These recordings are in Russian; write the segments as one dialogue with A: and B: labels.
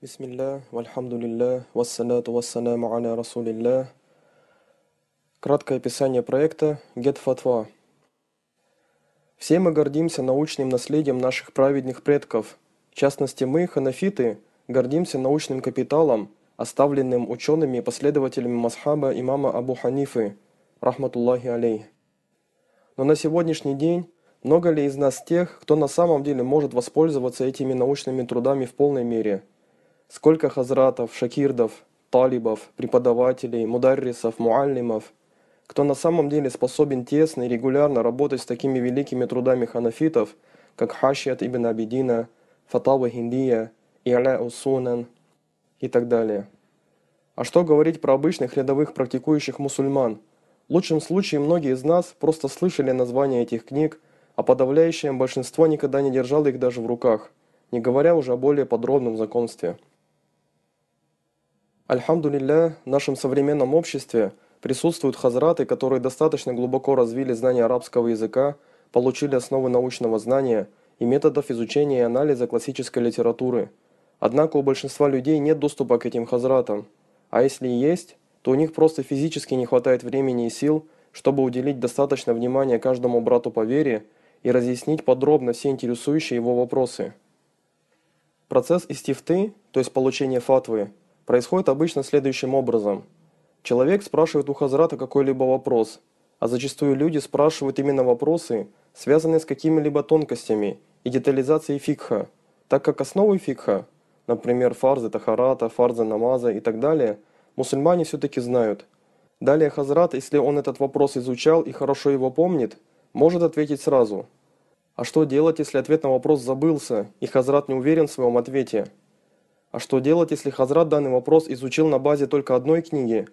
A: بسم الله والحمد لله والصلاة والسلام على رسول الله. Краткое описание проекта GetFatwa. Все мы гордимся научным наследием наших праведных предков. В частности, мы, ханафиты, гордимся научным капиталом, оставленным учеными и последователями Масхаба имама Абу Ханифы, рахматуллахи алей. Но на сегодняшний день много ли из нас тех, кто на самом деле может воспользоваться этими научными трудами в полной мере – Сколько хазратов, шакирдов, талибов, преподавателей, мударрисов, муаллимов, кто на самом деле способен тесно и регулярно работать с такими великими трудами ханафитов, как Хашият ибн Абидина, Фатава Хиндия, Иаля Усунен и так далее. А что говорить про обычных рядовых практикующих мусульман? В лучшем случае многие из нас просто слышали названия этих книг, а подавляющее большинство никогда не держало их даже в руках, не говоря уже о более подробном законстве. Альхамдулилля, в нашем современном обществе присутствуют хазраты, которые достаточно глубоко развили знания арабского языка, получили основы научного знания и методов изучения и анализа классической литературы. Однако у большинства людей нет доступа к этим хазратам, а если и есть, то у них просто физически не хватает времени и сил, чтобы уделить достаточно внимания каждому брату по вере и разъяснить подробно все интересующие его вопросы. Процесс истифты, то есть получение фатвы, происходит обычно следующим образом. Человек спрашивает у Хазрата какой-либо вопрос, а зачастую люди спрашивают именно вопросы, связанные с какими-либо тонкостями и детализацией фикха, так как основы фикха, например, фарзы тахарата, фарзы намаза и так далее, мусульмане все-таки знают. Далее Хазрат, если он этот вопрос изучал и хорошо его помнит, может ответить сразу. А что делать, если ответ на вопрос забылся, и Хазрат не уверен в своем ответе? А что делать, если Хазрат данный вопрос изучил на базе только одной книги,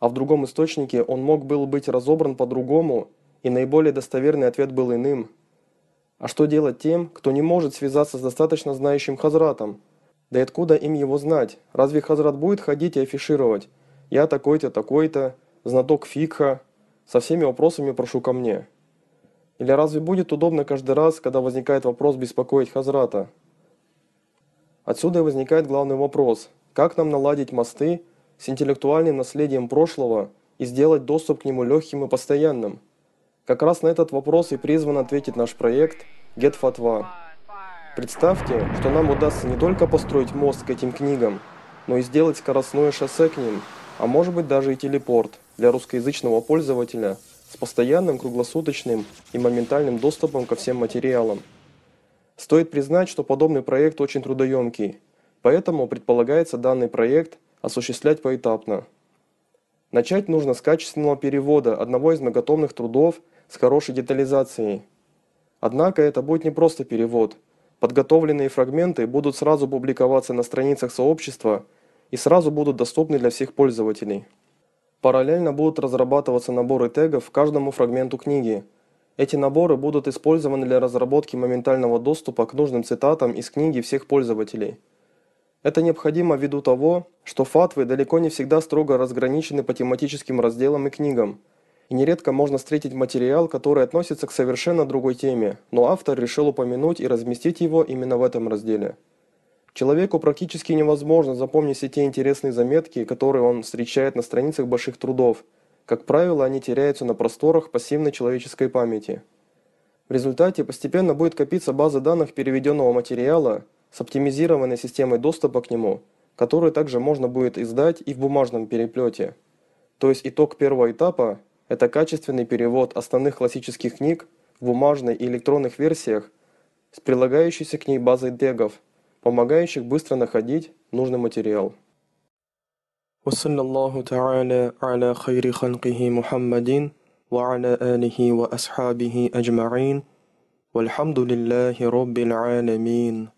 A: а в другом источнике он мог был быть разобран по-другому, и наиболее достоверный ответ был иным? А что делать тем, кто не может связаться с достаточно знающим Хазратом? Да и откуда им его знать? Разве Хазрат будет ходить и афишировать? Я такой-то, такой-то, знаток фикха, со всеми вопросами прошу ко мне. Или разве будет удобно каждый раз, когда возникает вопрос беспокоить Хазрата? Отсюда и возникает главный вопрос, как нам наладить мосты с интеллектуальным наследием прошлого и сделать доступ к нему легким и постоянным? Как раз на этот вопрос и призван ответить наш проект Get Fatwa. Представьте, что нам удастся не только построить мост к этим книгам, но и сделать скоростное шоссе к ним, а может быть даже и телепорт для русскоязычного пользователя с постоянным круглосуточным и моментальным доступом ко всем материалам. Стоит признать, что подобный проект очень трудоемкий, поэтому предполагается данный проект осуществлять поэтапно. Начать нужно с качественного перевода одного из многотомных трудов с хорошей детализацией. Однако это будет не просто перевод. Подготовленные фрагменты будут сразу публиковаться на страницах сообщества и сразу будут доступны для всех пользователей. Параллельно будут разрабатываться наборы тегов каждому фрагменту книги – эти наборы будут использованы для разработки моментального доступа к нужным цитатам из книги всех пользователей. Это необходимо ввиду того, что фатвы далеко не всегда строго разграничены по тематическим разделам и книгам, и нередко можно встретить материал, который относится к совершенно другой теме, но автор решил упомянуть и разместить его именно в этом разделе. Человеку практически невозможно запомнить все те интересные заметки, которые он встречает на страницах больших трудов – как правило, они теряются на просторах пассивной человеческой памяти. В результате постепенно будет копиться база данных переведенного материала с оптимизированной системой доступа к нему, которую также можно будет издать и в бумажном переплете. То есть итог первого этапа – это качественный перевод основных классических книг в бумажной и электронных версиях с прилагающейся к ней базой дегов, помогающих быстро находить нужный материал. وصلى الله تعالى على خير خلقه محمد وعلى آله وأصحابه أجمعين والحمد لله رب العالمين